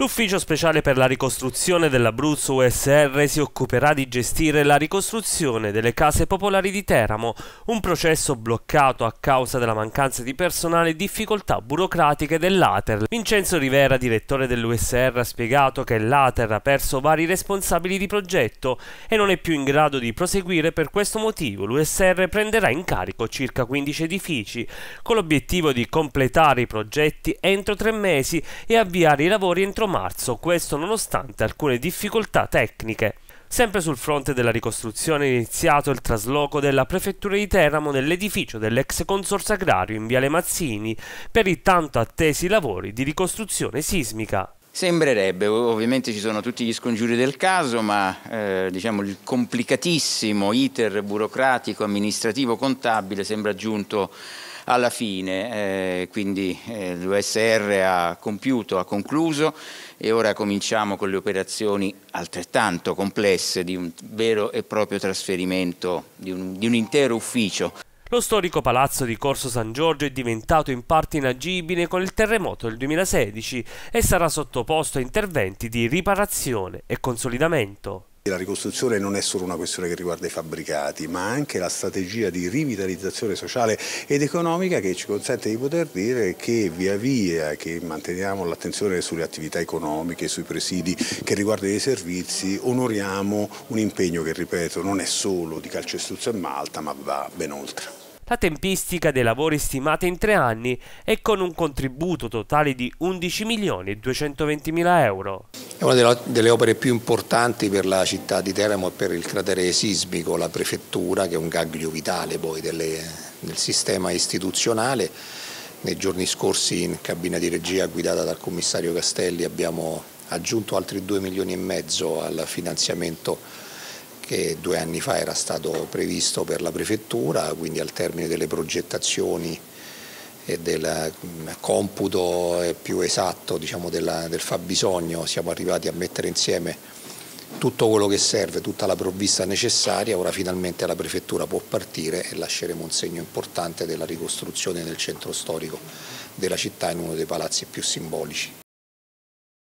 L'ufficio speciale per la ricostruzione dell'Abruzzo USR si occuperà di gestire la ricostruzione delle case popolari di Teramo, un processo bloccato a causa della mancanza di personale e difficoltà burocratiche dell'Ater. Vincenzo Rivera, direttore dell'USR, ha spiegato che l'Ater ha perso vari responsabili di progetto e non è più in grado di proseguire per questo motivo. L'USR prenderà in carico circa 15 edifici, con l'obiettivo di completare i progetti entro tre mesi e avviare i lavori entro marzo, questo nonostante alcune difficoltà tecniche. Sempre sul fronte della ricostruzione è iniziato il trasloco della prefettura di Teramo nell'edificio dell'ex consorzio agrario in Viale Mazzini per i tanto attesi lavori di ricostruzione sismica. Sembrerebbe, ovviamente ci sono tutti gli scongiuri del caso, ma eh, diciamo, il complicatissimo iter burocratico, amministrativo, contabile sembra giunto alla fine, eh, quindi eh, l'USR ha compiuto, ha concluso e ora cominciamo con le operazioni altrettanto complesse di un vero e proprio trasferimento di un, di un intero ufficio. Lo storico palazzo di Corso San Giorgio è diventato in parte inagibile con il terremoto del 2016 e sarà sottoposto a interventi di riparazione e consolidamento. La ricostruzione non è solo una questione che riguarda i fabbricati, ma anche la strategia di rivitalizzazione sociale ed economica che ci consente di poter dire che via via che manteniamo l'attenzione sulle attività economiche, sui presidi che riguardano i servizi, onoriamo un impegno che, ripeto, non è solo di Calcestruzzo e Malta, ma va ben oltre la tempistica dei lavori stimata in tre anni e con un contributo totale di 11 milioni e 220 mila euro. È una delle, opere più importanti per la città di Teramo e per il cratere sismico, la prefettura che è un gaglio vitale poi delle, del sistema istituzionale. Nei giorni scorsi in cabina di regia guidata dal commissario Castelli abbiamo aggiunto altri 2 milioni e mezzo al finanziamento che due anni fa era stato previsto per la prefettura, quindi al termine delle progettazioni e del mm, computo più esatto diciamo, della, del fabbisogno siamo arrivati a mettere insieme tutto quello che serve, tutta la provvista necessaria, ora finalmente la prefettura può partire e lasceremo un segno importante della ricostruzione del centro storico della città in uno dei palazzi più simbolici.